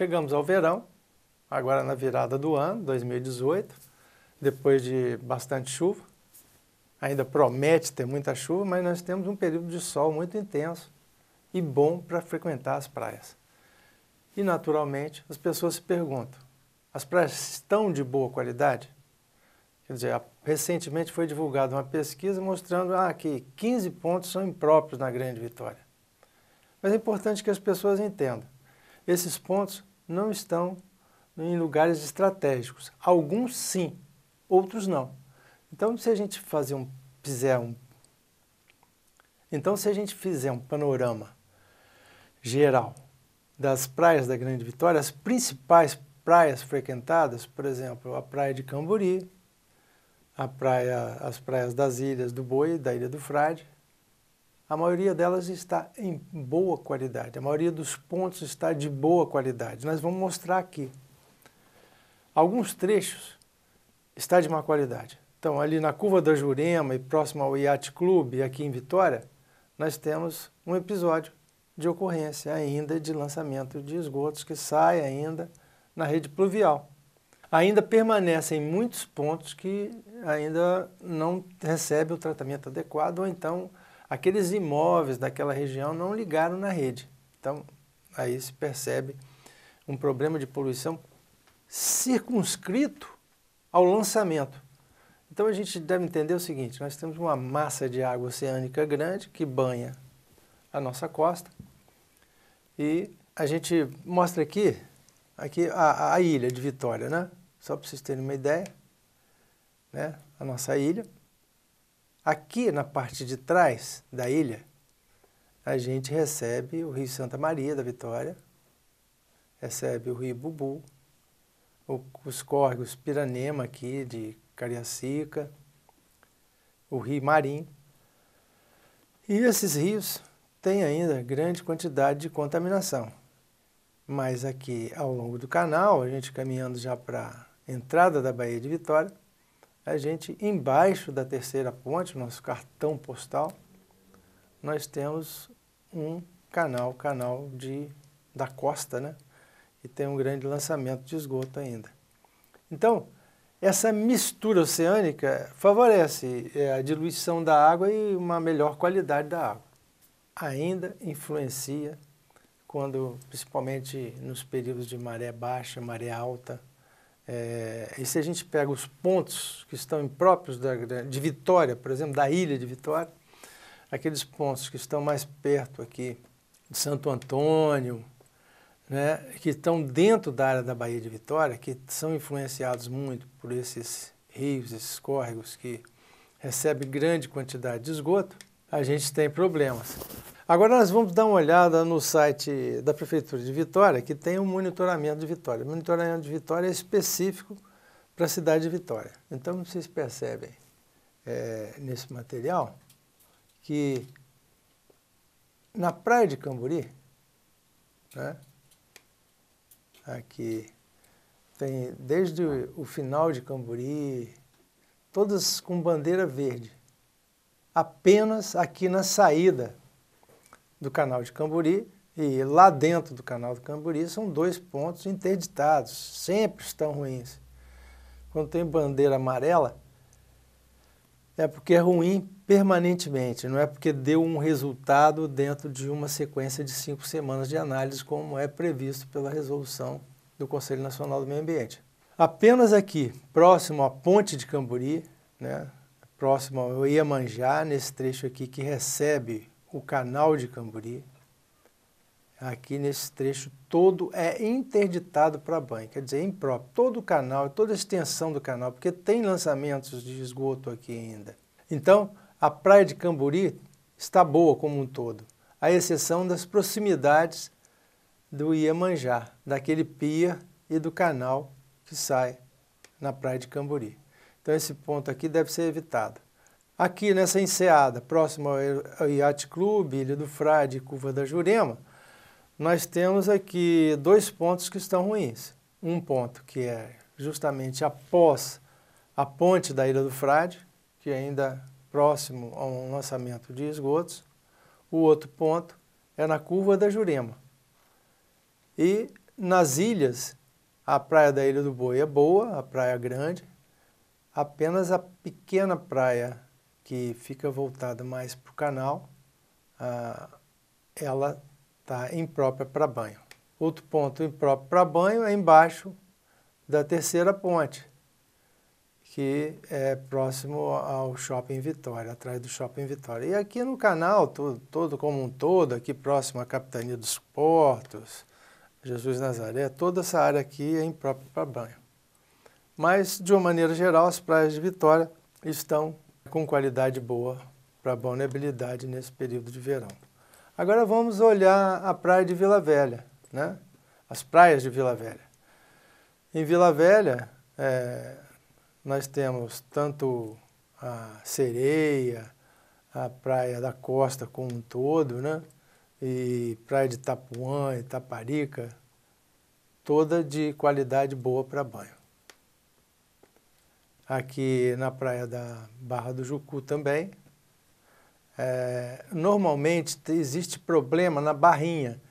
Chegamos ao verão, agora na virada do ano, 2018, depois de bastante chuva. Ainda promete ter muita chuva, mas nós temos um período de sol muito intenso e bom para frequentar as praias. E naturalmente as pessoas se perguntam: as praias estão de boa qualidade? Quer dizer, recentemente foi divulgada uma pesquisa mostrando ah, que 15 pontos são impróprios na Grande Vitória. Mas é importante que as pessoas entendam: esses pontos não estão em lugares estratégicos. Alguns sim, outros não. Então, se a gente fazer um, fizer um, então se a gente fizer um panorama geral das praias da Grande Vitória, as principais praias frequentadas, por exemplo, a praia de Cambori, a praia, as praias das ilhas do Boi, da Ilha do Frade, a maioria delas está em boa qualidade, a maioria dos pontos está de boa qualidade. Nós vamos mostrar aqui. Alguns trechos está de má qualidade. Então, ali na curva da Jurema e próximo ao Yacht Club, aqui em Vitória, nós temos um episódio de ocorrência ainda de lançamento de esgotos que sai ainda na rede pluvial. Ainda permanecem muitos pontos que ainda não recebem o tratamento adequado ou então aqueles imóveis daquela região não ligaram na rede. Então, aí se percebe um problema de poluição circunscrito ao lançamento. Então a gente deve entender o seguinte: nós temos uma massa de água oceânica grande que banha a nossa costa e a gente mostra aqui, aqui a, a ilha de Vitória, né? Só para vocês terem uma ideia, né? A nossa ilha. Aqui na parte de trás da ilha, a gente recebe o Rio Santa Maria da Vitória, recebe o Rio Bubu, os córregos Piranema aqui de Cariacica, o Rio Marim. E esses rios têm ainda grande quantidade de contaminação. Mas aqui ao longo do canal, a gente caminhando já para a entrada da Baía de Vitória, a gente, embaixo da terceira ponte, nosso cartão postal, nós temos um canal, canal de, da costa, né? E tem um grande lançamento de esgoto ainda. Então, essa mistura oceânica favorece é, a diluição da água e uma melhor qualidade da água. Ainda influencia quando, principalmente nos períodos de maré baixa, maré alta, é, e se a gente pega os pontos que estão impróprios da, de Vitória, por exemplo, da ilha de Vitória, aqueles pontos que estão mais perto aqui de Santo Antônio, né, que estão dentro da área da Baía de Vitória, que são influenciados muito por esses rios, esses córregos que recebem grande quantidade de esgoto, a gente tem problemas. Agora nós vamos dar uma olhada no site da Prefeitura de Vitória, que tem um monitoramento de Vitória. O monitoramento de Vitória é específico para a cidade de Vitória. Então vocês percebem é, nesse material que na praia de Camburi, né, aqui tem desde o final de Camburi, todas com bandeira verde. Apenas aqui na saída do canal de Camburi e lá dentro do canal do Camburi são dois pontos interditados, sempre estão ruins. Quando tem bandeira amarela, é porque é ruim permanentemente, não é porque deu um resultado dentro de uma sequência de cinco semanas de análise, como é previsto pela resolução do Conselho Nacional do Meio Ambiente. Apenas aqui, próximo à ponte de Camburi, né, próximo ao Iemanjá, nesse trecho aqui que recebe o canal de Camburi, aqui nesse trecho todo é interditado para banho, quer dizer, é impróprio. Todo o canal, toda a extensão do canal, porque tem lançamentos de esgoto aqui ainda. Então, a praia de Camburi está boa como um todo, à exceção das proximidades do Iemanjá, daquele pia e do canal que sai na praia de Camburi. Então, esse ponto aqui deve ser evitado. Aqui nessa enseada, próximo ao Yacht Club, Ilha do Frade e Curva da Jurema, nós temos aqui dois pontos que estão ruins. Um ponto que é justamente após a ponte da Ilha do Frade, que é ainda próximo a um lançamento de esgotos. O outro ponto é na curva da Jurema. E nas ilhas, a praia da Ilha do Boi é boa, a praia grande, apenas a pequena praia que fica voltada mais para o canal, ah, ela está imprópria para banho. Outro ponto impróprio para banho é embaixo da terceira ponte, que é próximo ao Shopping Vitória, atrás do Shopping Vitória. E aqui no canal, todo, todo como um todo, aqui próximo à Capitania dos Portos, Jesus Nazaré, toda essa área aqui é imprópria para banho. Mas, de uma maneira geral, as praias de Vitória estão com qualidade boa para balneabilidade nesse período de verão. Agora vamos olhar a praia de Vila Velha, né? as praias de Vila Velha. Em Vila Velha, é, nós temos tanto a Sereia, a Praia da Costa como um todo, né? e Praia de Itapuã, Itaparica, toda de qualidade boa para banho aqui na praia da Barra do Jucu também. É, normalmente existe problema na barrinha,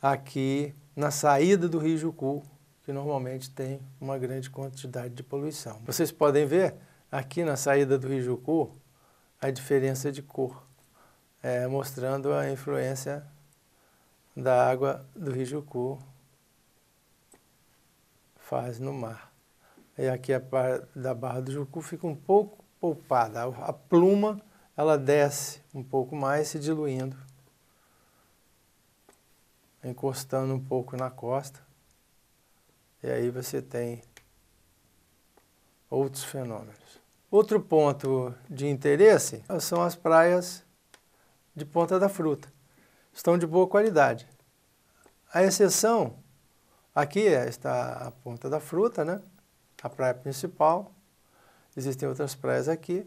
aqui na saída do Rio Jucu, que normalmente tem uma grande quantidade de poluição. Vocês podem ver aqui na saída do Rio Jucu a diferença de cor, é, mostrando a influência da água do Rio Jucu faz no mar e aqui a parte da barra do Jucu fica um pouco poupada. A pluma ela desce um pouco mais, se diluindo, encostando um pouco na costa. E aí você tem outros fenômenos. Outro ponto de interesse eh, são as praias de Ponta da Fruta. Estão de boa qualidade. A exceção aqui eh, está a Ponta da Fruta, né? a praia principal, existem outras praias aqui.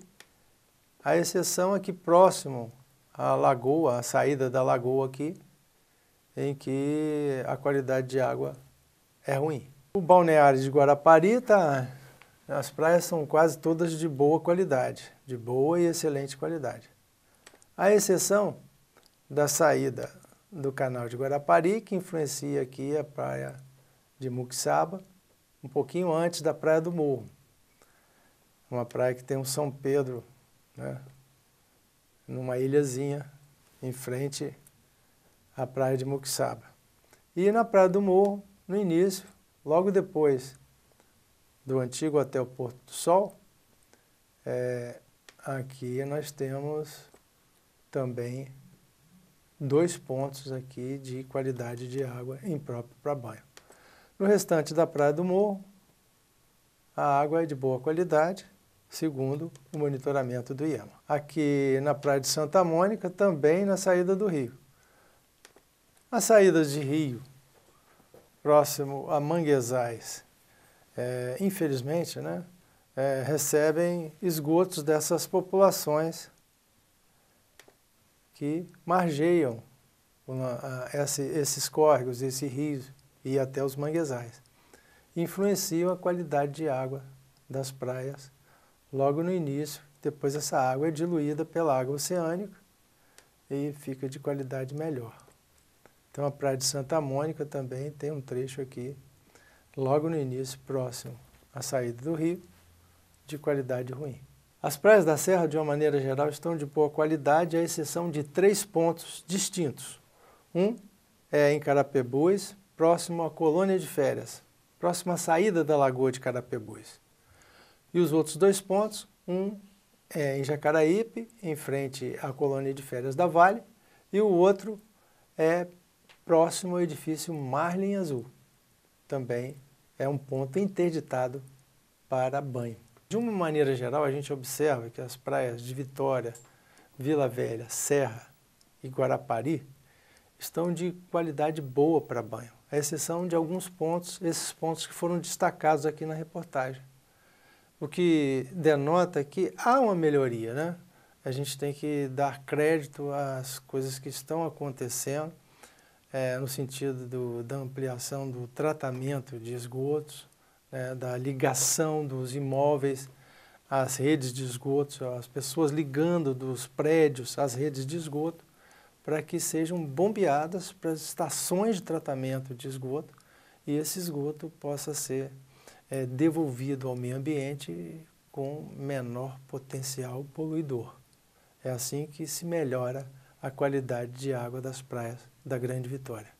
A exceção é que próximo à lagoa, a saída da lagoa aqui, em que a qualidade de água é ruim. O balneário de Guarapari tá, as praias são quase todas de boa qualidade, de boa e excelente qualidade. A exceção da saída do canal de Guarapari, que influencia aqui a praia de Muxaba, um pouquinho antes da Praia do Morro. Uma praia que tem um São Pedro, né? numa ilhazinha em frente à Praia de Muxaba. E na Praia do Morro, no início, logo depois do antigo até o Porto do Sol, é, aqui nós temos também dois pontos aqui de qualidade de água imprópria para banho. No restante da Praia do Morro, a água é de boa qualidade, segundo o monitoramento do IEMA. Aqui na Praia de Santa Mônica, também na saída do rio. As saídas de rio, próximo a manguezais, é, infelizmente, né, é, recebem esgotos dessas populações que margeiam esse, esses córregos, esse rio e até os manguezais. Influenciam a qualidade de água das praias logo no início, depois essa água é diluída pela água oceânica e fica de qualidade melhor. Então a Praia de Santa Mônica também tem um trecho aqui, logo no início, próximo à saída do rio, de qualidade ruim. As praias da Serra, de uma maneira geral, estão de boa qualidade, à exceção de três pontos distintos. Um é em Carapebus, próximo à colônia de férias, próximo à saída da Lagoa de Carapebus. E os outros dois pontos, um é em Jacaraípe, em frente à colônia de férias da Vale, e o outro é próximo ao edifício Marlin Azul. Também é um ponto interditado para banho. De uma maneira geral, a gente observa que as praias de Vitória, Vila Velha, Serra e Guarapari estão de qualidade boa para banho à exceção de alguns pontos, esses pontos que foram destacados aqui na reportagem. O que denota que há uma melhoria, né? A gente tem que dar crédito às coisas que estão acontecendo, é, no sentido do, da ampliação do tratamento de esgotos, né, da ligação dos imóveis às redes de esgotos, as pessoas ligando dos prédios às redes de esgoto para que sejam bombeadas para as estações de tratamento de esgoto e esse esgoto possa ser é, devolvido ao meio ambiente com menor potencial poluidor. É assim que se melhora a qualidade de água das praias da Grande Vitória.